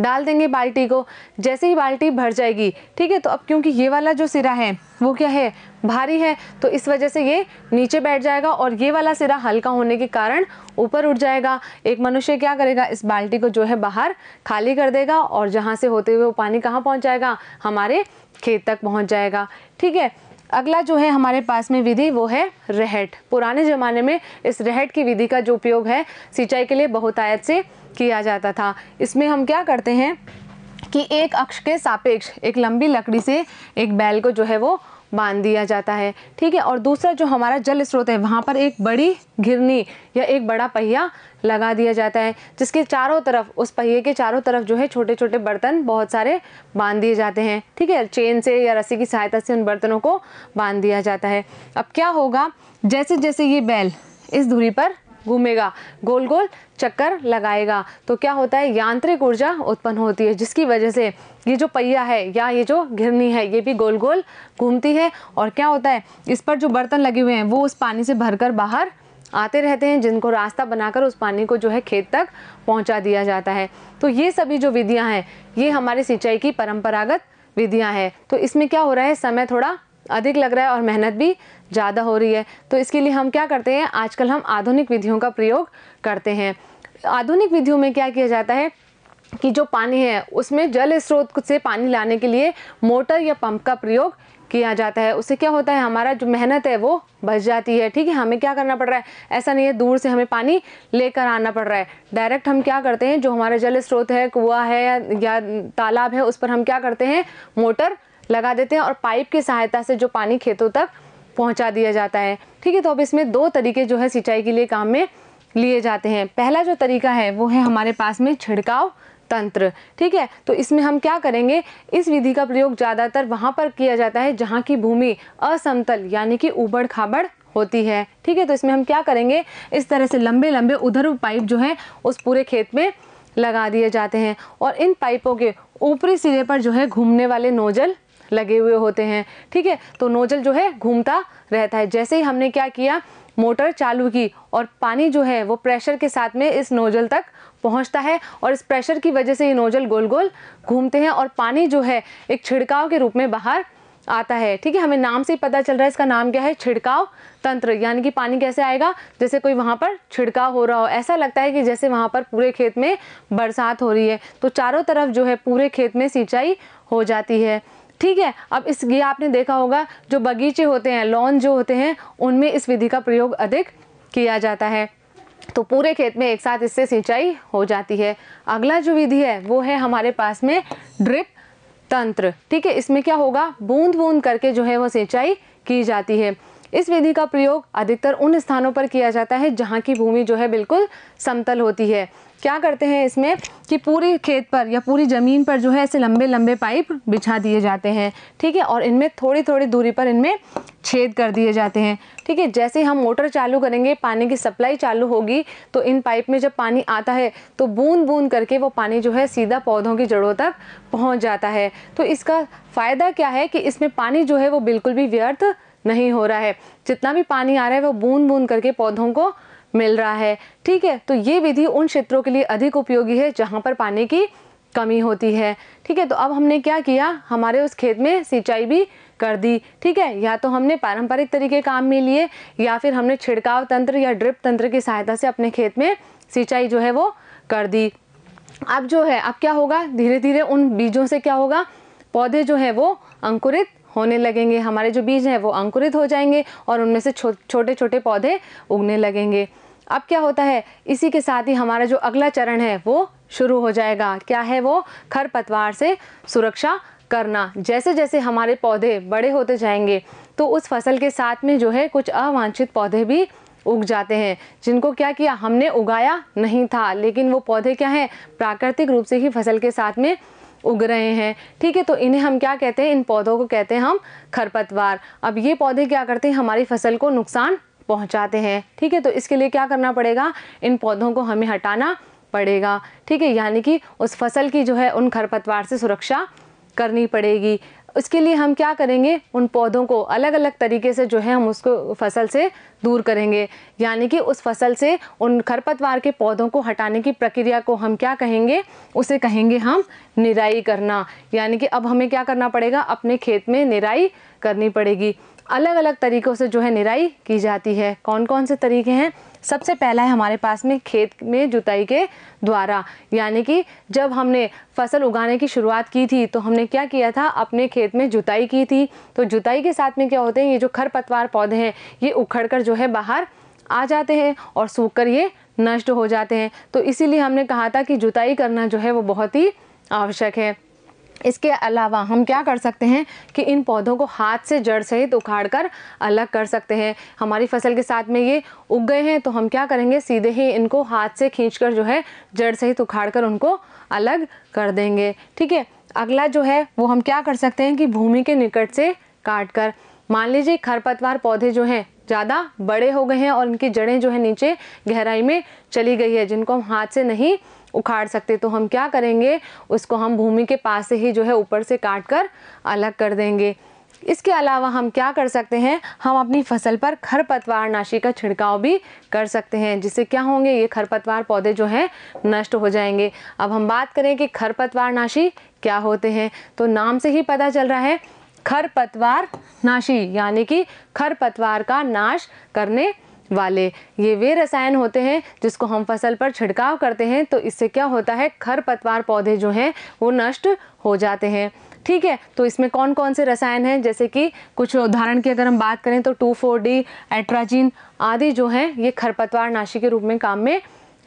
डाल देंगे बाल्टी को जैसे ही बाल्टी भर जाएगी ठीक है तो अब क्योंकि ये वाला जो सिरा है वो क्या है भारी है तो इस वजह से ये नीचे बैठ जाएगा और ये वाला सिरा हल्का होने के कारण ऊपर उठ जाएगा एक मनुष्य क्या करेगा इस बाल्टी को जो है बाहर खाली कर देगा और जहाँ से होते हुए वो पानी कहाँ पहुँच जाएगा हमारे खेत तक पहुँच जाएगा ठीक है अगला जो है हमारे पास में विधि वो है रहट पुराने ज़माने में इस रहट की विधि का जो उपयोग है सिंचाई के लिए बहुत आयत से किया जाता था इसमें हम क्या करते हैं कि एक अक्ष के सापेक्ष एक लंबी लकड़ी से एक बैल को जो है वो बांध दिया जाता है ठीक है और दूसरा जो हमारा जल स्रोत है वहाँ पर एक बड़ी घिरनी या एक बड़ा पहिया लगा दिया जाता है जिसके चारों तरफ उस पहिए के चारों तरफ जो है छोटे छोटे बर्तन बहुत सारे बांध दिए जाते हैं ठीक है चेन से या रस्सी की सहायता से उन बर्तनों को बांध दिया जाता है अब क्या होगा जैसे जैसे ये बैल इस धुरी पर घूमेगा गोल गोल चक्कर लगाएगा तो क्या होता है यांत्रिक ऊर्जा उत्पन्न होती है जिसकी वजह से ये जो पहिया है या ये जो घिरनी है ये भी गोल गोल घूमती है और क्या होता है इस पर जो बर्तन लगे हुए हैं वो उस पानी से भरकर बाहर आते रहते हैं जिनको रास्ता बनाकर उस पानी को जो है खेत तक पहुंचा दिया जाता है तो ये सभी जो विधियां हैं ये हमारे सिंचाई की परंपरागत विधियां हैं तो इसमें क्या हो रहा है समय थोड़ा अधिक लग रहा है और मेहनत भी ज़्यादा हो रही है तो इसके लिए हम क्या करते हैं आजकल हम आधुनिक विधियों का प्रयोग करते हैं आधुनिक विधियों में क्या किया जाता है कि जो पानी है उसमें जल स्रोत से पानी लाने के लिए मोटर या पंप का प्रयोग किया जाता है उससे क्या होता है हमारा जो मेहनत है वो बच जाती है ठीक है हमें क्या करना पड़ रहा है ऐसा नहीं है दूर से हमें पानी लेकर आना पड़ रहा है डायरेक्ट हम क्या करते हैं जो हमारा जल स्रोत है कुआ है या तालाब है उस पर हम क्या करते हैं मोटर लगा देते हैं और पाइप की सहायता से जो पानी खेतों तक पहुंचा दिया जाता है ठीक है तो अब इसमें दो तरीके जो है सिंचाई के लिए काम में लिए जाते हैं पहला जो तरीका है वो है हमारे पास में छिड़काव तंत्र ठीक है तो इसमें हम क्या करेंगे इस विधि का प्रयोग ज़्यादातर वहाँ पर किया जाता है जहाँ की भूमि असमतल यानी कि उबड़ खाबड़ होती है ठीक है तो इसमें हम क्या करेंगे इस तरह से लंबे लंबे उधर पाइप जो है उस पूरे खेत में लगा दिए जाते हैं और इन पाइपों के ऊपरी सिरे पर जो है घूमने वाले नोजल लगे हुए होते हैं ठीक है तो नोजल जो है घूमता रहता है जैसे ही हमने क्या किया मोटर चालू की और पानी जो है वो प्रेशर के साथ में इस नोजल तक पहुंचता है और इस प्रेशर की वजह से ये नोजल गोल गोल घूमते हैं और पानी जो है एक छिड़काव के रूप में बाहर आता है ठीक है हमें नाम से ही पता चल रहा है इसका नाम क्या है छिड़काव तंत्र यानी कि पानी कैसे आएगा जैसे कोई वहाँ पर छिड़काव हो रहा हो ऐसा लगता है कि जैसे वहाँ पर पूरे खेत में बरसात हो रही है तो चारों तरफ जो है पूरे खेत में सिंचाई हो जाती है ठीक है अब इस ये आपने देखा होगा जो बगीचे होते हैं लॉन जो होते हैं उनमें इस विधि का प्रयोग अधिक किया जाता है तो पूरे खेत में एक साथ इससे सिंचाई हो जाती है अगला जो विधि है वो है हमारे पास में ड्रिप तंत्र ठीक है इसमें क्या होगा बूंद बूंद करके जो है वो सिंचाई की जाती है इस विधि का प्रयोग अधिकतर उन स्थानों पर किया जाता है जहाँ की भूमि जो है बिल्कुल समतल होती है क्या करते हैं इसमें कि पूरी खेत पर या पूरी ज़मीन पर जो है ऐसे लंबे लंबे पाइप बिछा दिए जाते हैं ठीक है और इनमें थोड़ी थोड़ी दूरी पर इनमें छेद कर दिए जाते हैं ठीक है जैसे हम मोटर चालू करेंगे पानी की सप्लाई चालू होगी तो इन पाइप में जब पानी आता है तो बूंद बूंद करके वो पानी जो है सीधा पौधों की जड़ों तक पहुँच जाता है तो इसका फ़ायदा क्या है कि इसमें पानी जो है वो बिल्कुल भी व्यर्थ नहीं हो रहा है जितना भी पानी आ रहा है वो बूंद बूंद करके पौधों को मिल रहा है ठीक है तो ये विधि उन क्षेत्रों के लिए अधिक उपयोगी है जहाँ पर पानी की कमी होती है ठीक है तो अब हमने क्या किया हमारे उस खेत में सिंचाई भी कर दी ठीक है या तो हमने पारंपरिक तरीके काम में लिए या फिर हमने छिड़काव तंत्र या ड्रिप तंत्र की सहायता से अपने खेत में सिंचाई जो है वो कर दी अब जो है अब क्या होगा धीरे धीरे उन बीजों से क्या होगा पौधे जो है वो अंकुरित होने लगेंगे हमारे जो बीज हैं वो अंकुरित हो जाएंगे और उनमें से छो, छोटे छोटे पौधे उगने लगेंगे अब क्या होता है इसी के साथ ही हमारा जो अगला चरण है वो शुरू हो जाएगा क्या है वो खरपतवार से सुरक्षा करना जैसे जैसे हमारे पौधे बड़े होते जाएंगे तो उस फसल के साथ में जो है कुछ अवांछित पौधे भी उग जाते हैं जिनको क्या किया हमने उगाया नहीं था लेकिन वो पौधे क्या हैं प्राकृतिक रूप से ही फसल के साथ में उग रहे हैं ठीक है तो इन्हें हम क्या कहते हैं इन पौधों को कहते हैं हम खरपतवार अब ये पौधे क्या करते हैं हमारी फसल को नुकसान पहुंचाते हैं ठीक है तो इसके लिए क्या करना पड़ेगा इन पौधों को हमें हटाना पड़ेगा ठीक है यानी कि उस फसल की जो है उन खरपतवार से सुरक्षा करनी पड़ेगी उसके लिए हम क्या करेंगे उन पौधों को अलग अलग तरीके से जो है हम उसको फसल से दूर करेंगे यानी कि उस फसल से उन खरपतवार के पौधों को हटाने की प्रक्रिया को हम क्या कहेंगे उसे कहेंगे हम निराई करना यानी कि अब हमें क्या करना पड़ेगा अपने खेत में निराई करनी पड़ेगी अलग अलग तरीक़ों से जो है निराई की जाती है कौन कौन से तरीके हैं सबसे पहला है हमारे पास में खेत में जुताई के द्वारा यानी कि जब हमने फसल उगाने की शुरुआत की थी तो हमने क्या किया था अपने खेत में जुताई की थी तो जुताई के साथ में क्या होते हैं ये जो खरपतवार पौधे हैं ये उखड़ कर जो है बाहर आ जाते हैं और सूख कर ये नष्ट हो जाते हैं तो इसीलिए हमने कहा था कि जुताई करना जो है वो बहुत ही आवश्यक है इसके अलावा हम क्या कर सकते हैं कि इन पौधों को हाथ से जड़ सहित उखाड़ कर अलग कर सकते हैं हमारी फसल के साथ में ये उग गए हैं तो हम क्या करेंगे सीधे ही इनको हाथ से खींच कर जो है जड़ सहित उखाड़ कर उनको अलग कर देंगे ठीक है अगला जो है वो हम क्या कर सकते हैं कि भूमि के निकट से काट कर मान लीजिए खरपतवार पौधे जो हैं ज़्यादा बड़े हो गए हैं और उनकी जड़ें जो है नीचे गहराई में चली गई है जिनको हम हाथ से नहीं उखाड़ सकते तो हम क्या करेंगे उसको हम भूमि के पास से ही जो है ऊपर से काट कर अलग कर देंगे इसके अलावा हम क्या कर सकते हैं हम अपनी फसल पर खरपतवार नाशी का छिड़काव भी कर सकते हैं जिससे क्या होंगे ये खरपतवार पौधे जो हैं नष्ट हो जाएंगे अब हम बात करें कि खरपतवार नाशी क्या होते हैं तो नाम से ही पता चल रहा है खरपतवार नाशी यानी कि खरपतवार का नाश करने वाले ये वे रसायन होते हैं जिसको हम फसल पर छिड़काव करते हैं तो इससे क्या होता है खरपतवार पौधे जो हैं वो नष्ट हो जाते हैं ठीक है तो इसमें कौन कौन से रसायन हैं जैसे कि कुछ उदाहरण की अगर हम बात करें तो टू फोर डी एट्राजीन आदि जो हैं ये खरपतवार नाशी के रूप में काम में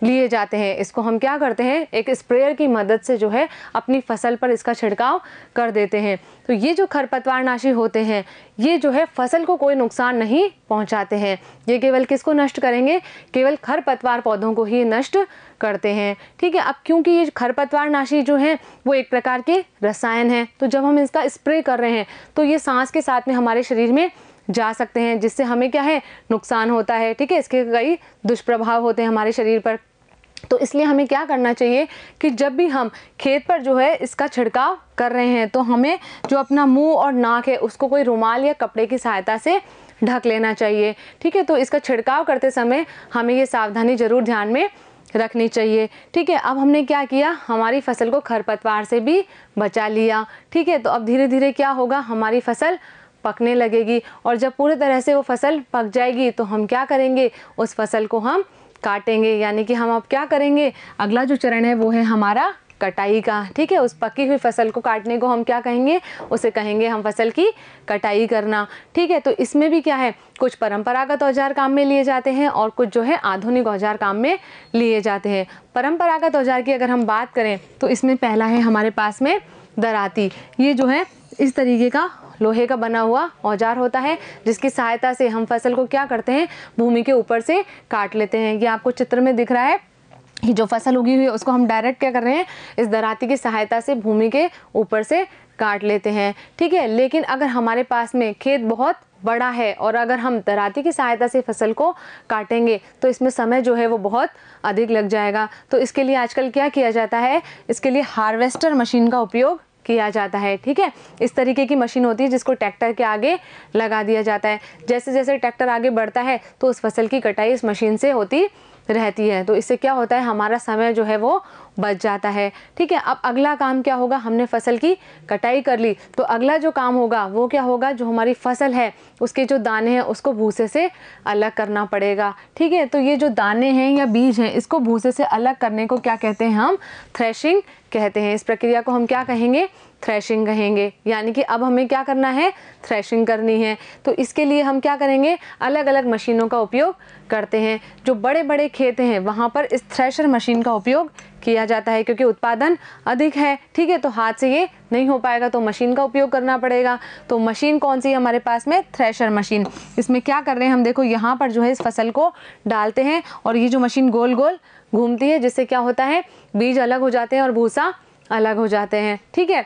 लिए जाते हैं इसको हम क्या करते हैं एक स्प्रेयर की मदद से जो है अपनी फसल पर इसका छिड़काव कर देते हैं तो ये जो खरपतवार नाशी होते हैं ये जो है फसल को कोई नुकसान नहीं पहुंचाते हैं ये केवल किसको नष्ट करेंगे केवल खरपतवार पौधों को ही नष्ट करते हैं ठीक है अब क्योंकि ये खरपतवार नाशी जो हैं वो एक प्रकार के रसायन हैं तो जब हम इसका स्प्रे कर रहे हैं तो ये सांस के साथ में हमारे शरीर में जा सकते हैं जिससे हमें क्या है नुकसान होता है ठीक है इसके कई दुष्प्रभाव होते हैं हमारे शरीर पर तो इसलिए हमें क्या करना चाहिए कि जब भी हम खेत पर जो है इसका छिड़काव कर रहे हैं तो हमें जो अपना मुंह और नाक है उसको कोई रुमाल या कपड़े की सहायता से ढक लेना चाहिए ठीक है तो इसका छिड़काव करते समय हमें ये सावधानी ज़रूर ध्यान में रखनी चाहिए ठीक है अब हमने क्या किया हमारी फसल को खरपतवार से भी बचा लिया ठीक है तो अब धीरे धीरे क्या होगा हमारी फसल पकने लगेगी और जब पूरी तरह से वो फसल पक जाएगी तो हम क्या करेंगे उस फसल को हम काटेंगे यानी कि हम अब क्या करेंगे अगला जो चरण है वो है हमारा कटाई का ठीक है उस पकी हुई फसल को काटने को हम क्या कहेंगे उसे कहेंगे हम फसल की कटाई करना ठीक है तो इसमें भी क्या है कुछ परंपरागत औजार काम में लिए जाते हैं और कुछ जो है आधुनिक औजार काम में लिए जाते हैं परंपरागत औजार की अगर हम बात करें तो इसमें पहला है हमारे पास में दराती ये जो है इस तरीके का लोहे का बना हुआ औजार होता है जिसकी सहायता से हम फसल को क्या करते हैं भूमि के ऊपर से काट लेते हैं ये आपको चित्र में दिख रहा है कि जो फसल उगी हुई है उसको हम डायरेक्ट क्या कर रहे हैं इस दराती की सहायता से भूमि के ऊपर से काट लेते हैं ठीक है लेकिन अगर हमारे पास में खेत बहुत बड़ा है और अगर हम दराती की सहायता से फसल को काटेंगे तो इसमें समय जो है वो बहुत अधिक लग जाएगा तो इसके लिए आजकल क्या किया जाता है इसके लिए हार्वेस्टर मशीन का उपयोग किया जाता है ठीक है इस तरीके की मशीन होती है जिसको ट्रैक्टर के आगे लगा दिया जाता है जैसे जैसे ट्रैक्टर आगे बढ़ता है तो उस फसल की कटाई इस मशीन से होती रहती है तो इससे क्या होता है हमारा समय जो है वो बच जाता है ठीक है अब अगला काम क्या होगा हमने फसल की कटाई कर ली तो अगला जो काम होगा वो क्या होगा जो हमारी फसल है उसके जो दाने हैं उसको भूसे से अलग करना पड़ेगा ठीक है तो ये जो दाने हैं या बीज हैं इसको भूसे से अलग करने को क्या कहते हैं हम थ्रेशिंग कहते हैं इस प्रक्रिया को हम क्या कहेंगे थ्रेशिंग कहेंगे यानी कि अब हमें क्या करना है थ्रेशिंग करनी है तो इसके लिए हम क्या करेंगे अलग अलग मशीनों का उपयोग करते हैं जो बड़े बड़े खेत हैं वहाँ पर इस थ्रेशर मशीन का उपयोग किया जाता है क्योंकि उत्पादन अधिक है ठीक है तो हाथ से ये नहीं हो पाएगा तो मशीन का उपयोग करना पड़ेगा तो मशीन कौन सी है हमारे पास में थ्रेशर मशीन इसमें क्या कर रहे हैं हम देखो यहाँ पर जो है इस फसल को डालते हैं और ये जो मशीन गोल गोल घूमती है जिससे क्या होता है बीज अलग हो जाते हैं और भूसा अलग हो जाते हैं ठीक है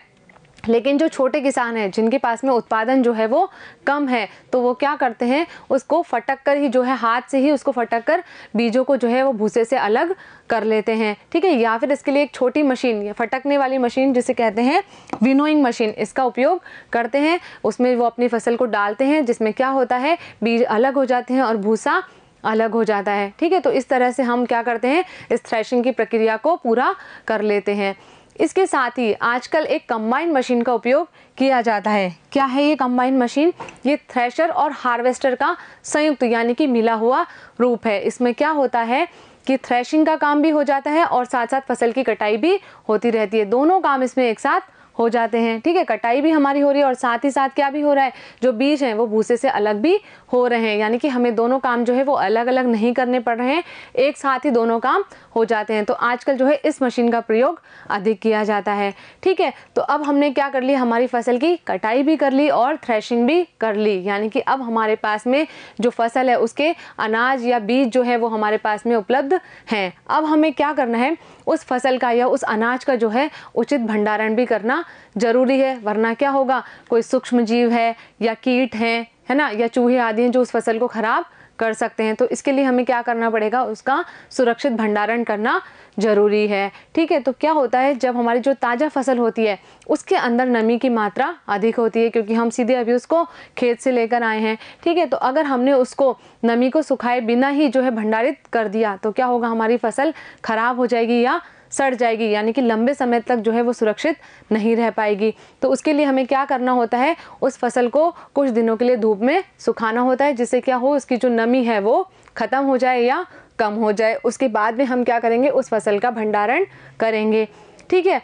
लेकिन जो छोटे किसान हैं जिनके पास में उत्पादन जो है वो कम है तो वो क्या करते हैं उसको फटक कर ही जो है हाथ से ही उसको फटक कर बीजों को जो है वो भूसे से अलग कर लेते हैं ठीक है या फिर इसके लिए एक छोटी मशीन या फटकने वाली मशीन जिसे कहते हैं विनोइंग मशीन इसका उपयोग करते हैं उसमें वो अपनी फसल को डालते हैं जिसमें क्या होता है बीज अलग हो जाते हैं और भूसा अलग हो जाता है ठीक है तो इस तरह से हम क्या करते हैं इस थ्रेशिंग की प्रक्रिया को पूरा कर लेते हैं इसके साथ ही आजकल एक कम्बाइंड मशीन का उपयोग किया जाता है क्या है ये कम्बाइंड मशीन ये थ्रेशर और हार्वेस्टर का संयुक्त यानी कि मिला हुआ रूप है इसमें क्या होता है कि थ्रेशिंग का काम भी हो जाता है और साथ साथ फसल की कटाई भी होती रहती है दोनों काम इसमें एक साथ हो जाते हैं ठीक है कटाई भी हमारी हो रही है और साथ ही साथ क्या भी हो रहा है जो बीज हैं वो भूसे से अलग भी हो रहे हैं यानी कि हमें दोनों काम जो है वो अलग अलग नहीं करने पड़ रहे हैं एक साथ ही दोनों काम हो जाते हैं तो आजकल जो है इस मशीन का प्रयोग अधिक किया जाता है ठीक है तो अब हमने क्या कर ली हमारी फसल की कटाई भी कर ली और थ्रेशिंग भी कर ली यानी कि अब हमारे पास में जो फसल है उसके अनाज या बीज जो है वो हमारे पास में उपलब्ध हैं अब हमें क्या करना है उस फसल का या उस अनाज का जो है उचित भंडारण भी करना होना जरूरी है वरना क्या होगा कोई सूक्ष्म जीव है या कीट है है ना या चूहे आदि हैं जो उस फसल को ख़राब कर सकते हैं तो इसके लिए हमें क्या करना पड़ेगा उसका सुरक्षित भंडारण करना ज़रूरी है ठीक है तो क्या होता है जब हमारी जो ताज़ा फसल होती है उसके अंदर नमी की मात्रा अधिक होती है क्योंकि हम सीधे अभी उसको खेत से लेकर आए हैं ठीक है तो अगर हमने उसको नमी को सुखाए बिना ही जो है भंडारित कर दिया तो क्या होगा हमारी फसल ख़राब हो जाएगी या सड़ जाएगी यानी कि लंबे समय तक जो है वो सुरक्षित नहीं रह पाएगी तो उसके लिए हमें क्या करना होता है उस फसल को कुछ दिनों के लिए धूप में सुखाना होता है जिससे क्या हो उसकी जो नमी है वो ख़त्म हो जाए या कम हो जाए उसके बाद में हम क्या करेंगे उस फसल का भंडारण करेंगे ठीक है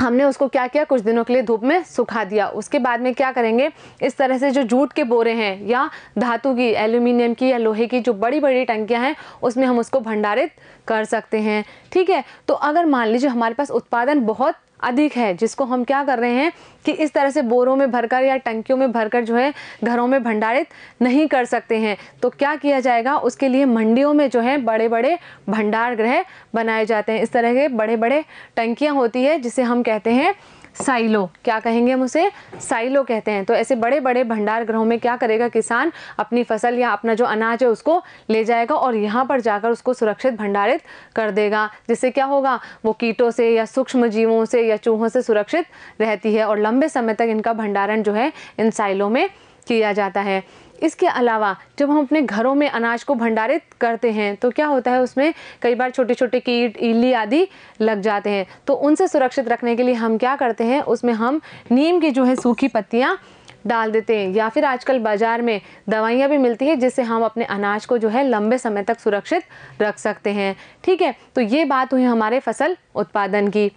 हमने उसको क्या किया कुछ दिनों के लिए धूप में सुखा दिया उसके बाद में क्या करेंगे इस तरह से जो जूट के बोरे हैं या धातु की एल्यूमिनियम की या लोहे की जो बड़ी बड़ी टंकियां हैं उसमें हम उसको भंडारित कर सकते हैं ठीक है तो अगर मान लीजिए हमारे पास उत्पादन बहुत अधिक है जिसको हम क्या कर रहे हैं कि इस तरह से बोरों में भरकर या टंकियों में भरकर जो है घरों में भंडारित नहीं कर सकते हैं तो क्या किया जाएगा उसके लिए मंडियों में जो है बड़े बड़े भंडार गृह बनाए जाते हैं इस तरह के बड़े बड़े टंकियाँ होती है जिसे हम कहते हैं साइलो क्या कहेंगे हम उसे साइलो कहते हैं तो ऐसे बड़े बड़े भंडार ग्रहों में क्या करेगा किसान अपनी फसल या अपना जो अनाज है उसको ले जाएगा और यहाँ पर जाकर उसको सुरक्षित भंडारित कर देगा जिससे क्या होगा वो कीटों से या सूक्ष्म जीवों से या चूहों से सुरक्षित रहती है और लंबे समय तक इनका भंडारण जो है इन साइलों में किया जाता है इसके अलावा जब हम अपने घरों में अनाज को भंडारित करते हैं तो क्या होता है उसमें कई बार छोटे छोटे कीट इली आदि लग जाते हैं तो उनसे सुरक्षित रखने के लिए हम क्या करते हैं उसमें हम नीम की जो है सूखी पत्तियाँ डाल देते हैं या फिर आजकल बाज़ार में दवाइयाँ भी मिलती है जिससे हम अपने अनाज को जो है लंबे समय तक सुरक्षित रख सकते हैं ठीक है तो ये बात हुई हमारे फसल उत्पादन की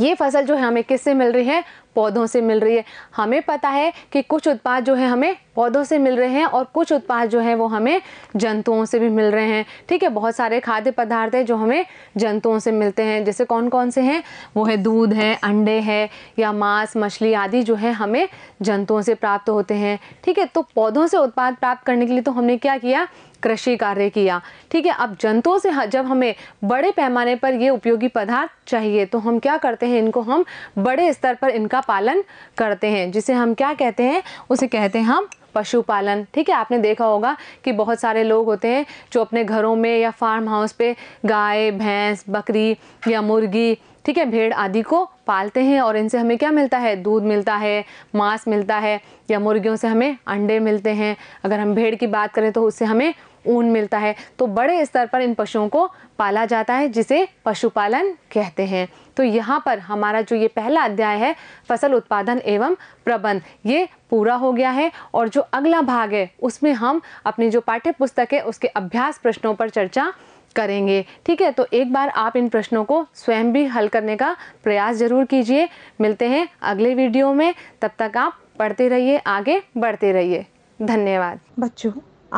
ये फसल जो है हमें किससे मिल रही है पौधों से मिल रही है हमें पता है कि कुछ उत्पाद जो है हमें पौधों से मिल रहे हैं और कुछ उत्पाद जो है वो हमें जंतुओं से भी मिल रहे हैं ठीक है बहुत सारे खाद्य पदार्थ हैं जो हमें जंतुओं से मिलते हैं जैसे कौन कौन से हैं वो है दूध है अंडे है या मांस मछली आदि जो है हमें जंतुओं से प्राप्त होते हैं ठीक है तो पौधों से उत्पाद प्राप्त करने के लिए तो हमने क्या किया कृषि कार्य किया ठीक है अब जंतुओं से जब हमें बड़े पैमाने पर ये उपयोगी पदार्थ चाहिए तो हम क्या करते हैं इनको हम बड़े स्तर पर इनका पालन करते हैं जिसे हम क्या कहते हैं उसे कहते हैं हम पशुपालन ठीक है आपने देखा होगा कि बहुत सारे लोग होते हैं जो अपने घरों में या फार्म हाउस पे गाय भैंस बकरी या मुर्गी ठीक है भेड़ आदि को पालते हैं और इनसे हमें क्या मिलता है दूध मिलता है मांस मिलता है या मुर्गियों से हमें अंडे मिलते हैं अगर हम भेड़ की बात करें तो उससे हमें ऊन मिलता है तो बड़े स्तर पर इन पशुओं को पाला जाता है जिसे पशुपालन कहते हैं तो यहाँ पर हमारा जो ये पहला अध्याय है फसल उत्पादन एवं प्रबंध ये पूरा हो गया है और जो अगला भाग है उसमें हम अपनी जो पाठ्य पुस्तक है उसके अभ्यास प्रश्नों पर चर्चा करेंगे ठीक है तो एक बार आप इन प्रश्नों को स्वयं भी हल करने का प्रयास ज़रूर कीजिए मिलते हैं अगले वीडियो में तब तक आप पढ़ते रहिए आगे बढ़ते रहिए धन्यवाद बच्चों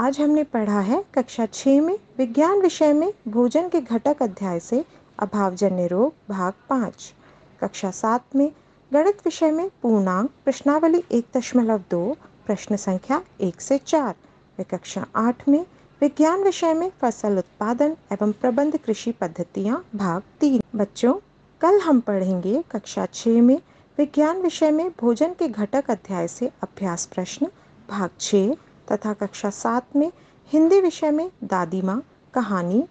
आज हमने पढ़ा है कक्षा छः में विज्ञान विषय में भोजन के घटक अध्याय से अभावजन्य रोग भाग पाँच कक्षा सात में गणित विषय में पूर्णांक प्रश्नावली एक दशमलव दो प्रश्न संख्या एक से चार व कक्षा आठ में विज्ञान विषय में फसल उत्पादन एवं प्रबंध कृषि पद्धतियाँ भाग तीन बच्चों कल हम पढ़ेंगे कक्षा छः में विज्ञान विषय में भोजन के घटक अध्याय से अभ्यास प्रश्न भाग छः तथा कक्षा सात में हिंदी विषय में दादी माँ कहानी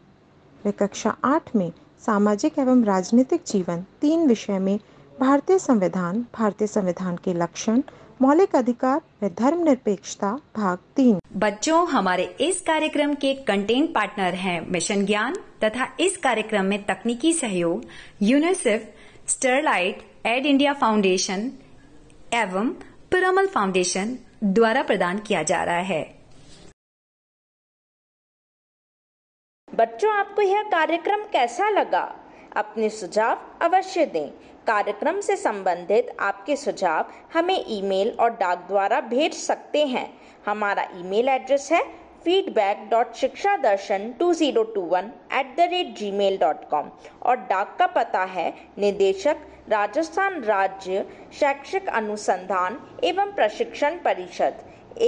व कक्षा आठ में सामाजिक एवं राजनीतिक जीवन तीन विषय में भारतीय संविधान भारतीय संविधान के लक्षण मौलिक अधिकार व धर्मनिरपेक्षता भाग तीन
बच्चों हमारे इस कार्यक्रम के कंटेंट पार्टनर हैं मिशन ज्ञान तथा इस कार्यक्रम में
तकनीकी सहयोग UNICEF Sterlite Aid India Foundation एवं पिरामल फाउंडेशन द्वारा प्रदान किया जा रहा है बच्चों आपको यह कार्यक्रम कैसा लगा अपने सुझाव अवश्य दें कार्यक्रम से संबंधित आपके सुझाव हमें ईमेल और डाक द्वारा भेज सकते हैं हमारा ईमेल एड्रेस है feedback dot Shiksha Darshan two zero two one at the rate gmail dot com और डाक का पता है निदेशक राजस्थान राज्य शैक्षिक अनुसंधान एवं प्रशिक्षण परिषद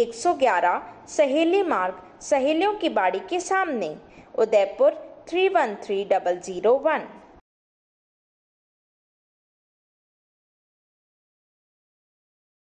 एक सौ ग्यारह सहेली मार्ग सहेलियों की बाड़ी के सामने Udaipur 313001.